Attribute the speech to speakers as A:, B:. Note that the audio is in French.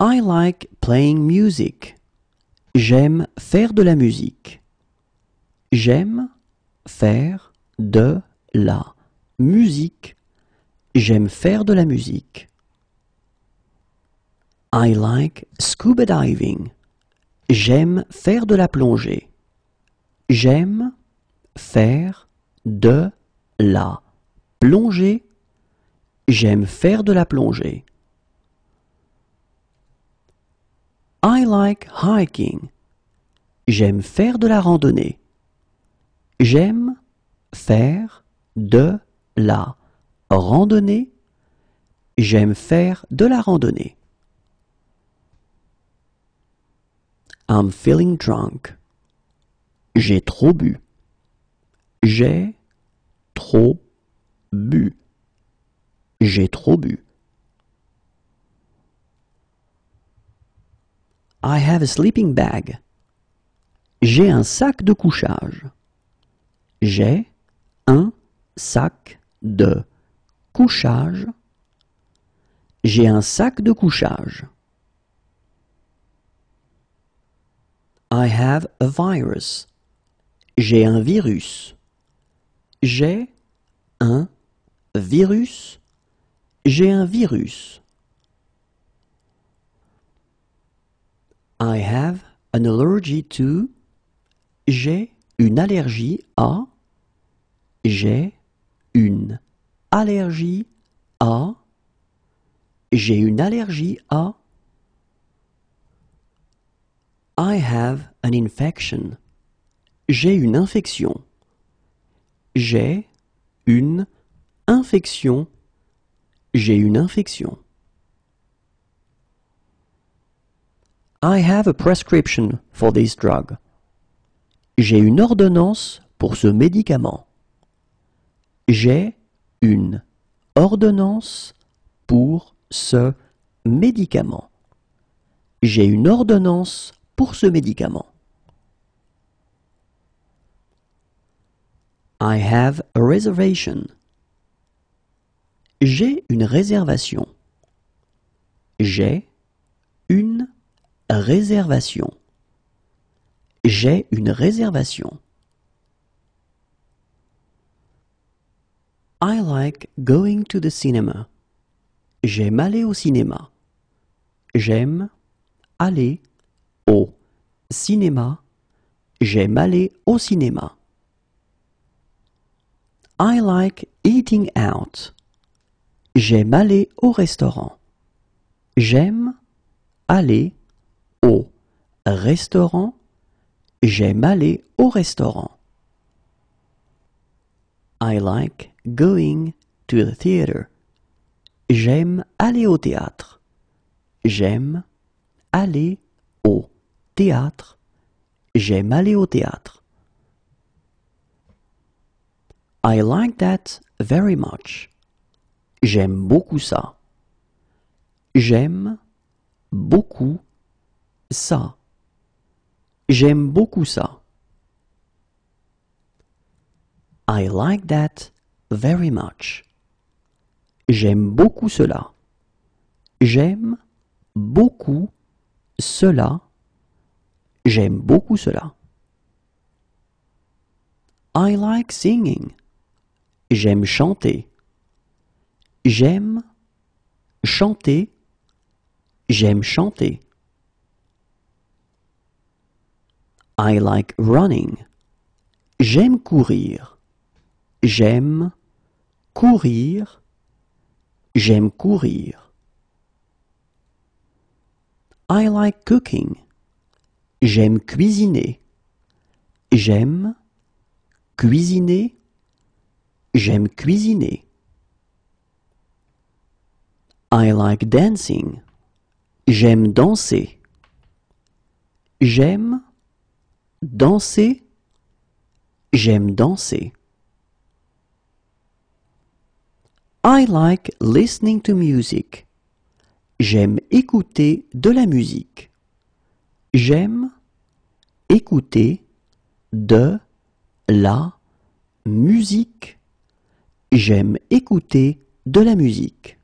A: I like playing music. J'aime faire de la musique. J'aime faire de la musique. J'aime faire de la musique. I like scuba diving. J'aime faire de la plongée. J'aime faire de la plongée. J'aime faire de la plongée. I like hiking. J'aime faire de la randonnée. J'aime faire de la randonnée. J'aime faire de la randonnée. I'm feeling drunk. J'ai trop bu. J'ai trop bu. J'ai trop bu. I have a sleeping bag. J'ai un sac de couchage. J'ai un sac de couchage. J'ai un sac de couchage. I have a virus. J'ai un virus. J'ai un virus. J'ai un virus. I have an allergy to. J'ai une allergie à. J'ai une allergie à. J'ai une allergie à. I have an infection. J'ai une infection. J'ai une infection. J'ai une infection. I have a prescription for this drug. J'ai une ordonnance pour ce médicament. J'ai une ordonnance pour ce médicament. J'ai une ordonnance pour ce médicament. I have a reservation. J'ai une réservation. J'ai Réservation. J'ai une réservation. I like going to the cinema. J'aime aller au cinéma. J'aime aller au cinéma. J'aime aller au cinéma. I like eating out. J'aime aller au restaurant. J'aime aller au restaurant. J'aime aller au restaurant. I like going to the theater. J'aime aller au théâtre. J'aime aller au théâtre. J'aime aller au théâtre. I like that very much. J'aime beaucoup ça. J'aime beaucoup ça. J'aime beaucoup ça. I like that very much. J'aime beaucoup cela. J'aime beaucoup cela. J'aime beaucoup cela. I like singing. J'aime chanter. J'aime chanter. J'aime chanter. I like running. J'aime courir. J'aime courir. J'aime courir. I like cooking. J'aime cuisiner. J'aime cuisiner. J'aime cuisiner. I like dancing. J'aime danser. J'aime Danser J'aime danser. I like listening to music. J'aime écouter de la musique. J'aime écouter de la musique. J'aime écouter de la musique.